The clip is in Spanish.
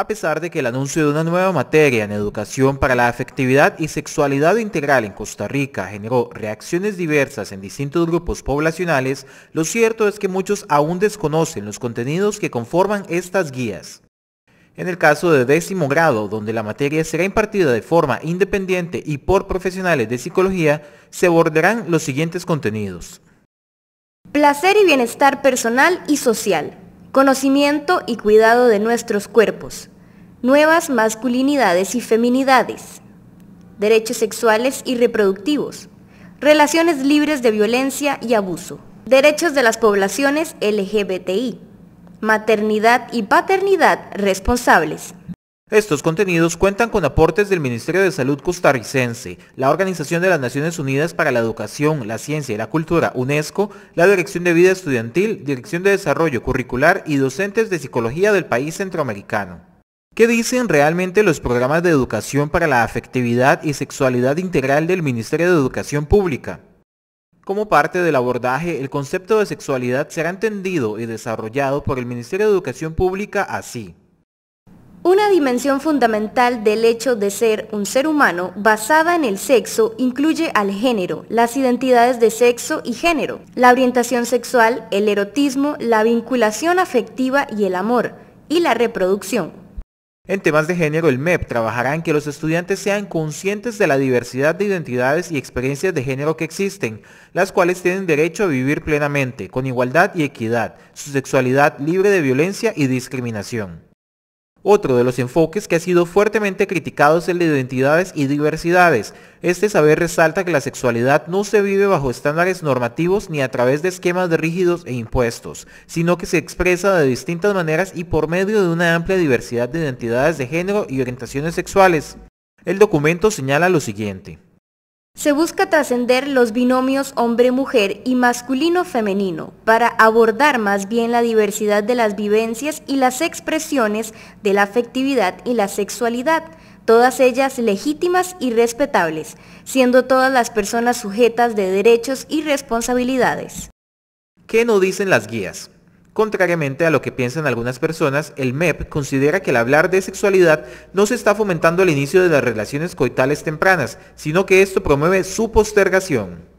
a pesar de que el anuncio de una nueva materia en educación para la afectividad y sexualidad integral en Costa Rica generó reacciones diversas en distintos grupos poblacionales, lo cierto es que muchos aún desconocen los contenidos que conforman estas guías. En el caso de décimo grado, donde la materia será impartida de forma independiente y por profesionales de psicología, se abordarán los siguientes contenidos. Placer y bienestar personal y social, Conocimiento y cuidado de nuestros cuerpos. Nuevas masculinidades y feminidades. Derechos sexuales y reproductivos. Relaciones libres de violencia y abuso. Derechos de las poblaciones LGBTI. Maternidad y paternidad responsables. Estos contenidos cuentan con aportes del Ministerio de Salud costarricense, la Organización de las Naciones Unidas para la Educación, la Ciencia y la Cultura, UNESCO, la Dirección de Vida Estudiantil, Dirección de Desarrollo Curricular y docentes de psicología del país centroamericano. ¿Qué dicen realmente los programas de educación para la afectividad y sexualidad integral del Ministerio de Educación Pública? Como parte del abordaje, el concepto de sexualidad será entendido y desarrollado por el Ministerio de Educación Pública así. Una dimensión fundamental del hecho de ser un ser humano basada en el sexo incluye al género, las identidades de sexo y género, la orientación sexual, el erotismo, la vinculación afectiva y el amor, y la reproducción. En temas de género, el MEP trabajará en que los estudiantes sean conscientes de la diversidad de identidades y experiencias de género que existen, las cuales tienen derecho a vivir plenamente, con igualdad y equidad, su sexualidad libre de violencia y discriminación. Otro de los enfoques que ha sido fuertemente criticado es el de identidades y diversidades. Este saber resalta que la sexualidad no se vive bajo estándares normativos ni a través de esquemas rígidos e impuestos, sino que se expresa de distintas maneras y por medio de una amplia diversidad de identidades de género y orientaciones sexuales. El documento señala lo siguiente. Se busca trascender los binomios hombre-mujer y masculino-femenino para abordar más bien la diversidad de las vivencias y las expresiones de la afectividad y la sexualidad, todas ellas legítimas y respetables, siendo todas las personas sujetas de derechos y responsabilidades. ¿Qué nos dicen las guías? Contrariamente a lo que piensan algunas personas, el MEP considera que el hablar de sexualidad no se está fomentando el inicio de las relaciones coitales tempranas, sino que esto promueve su postergación.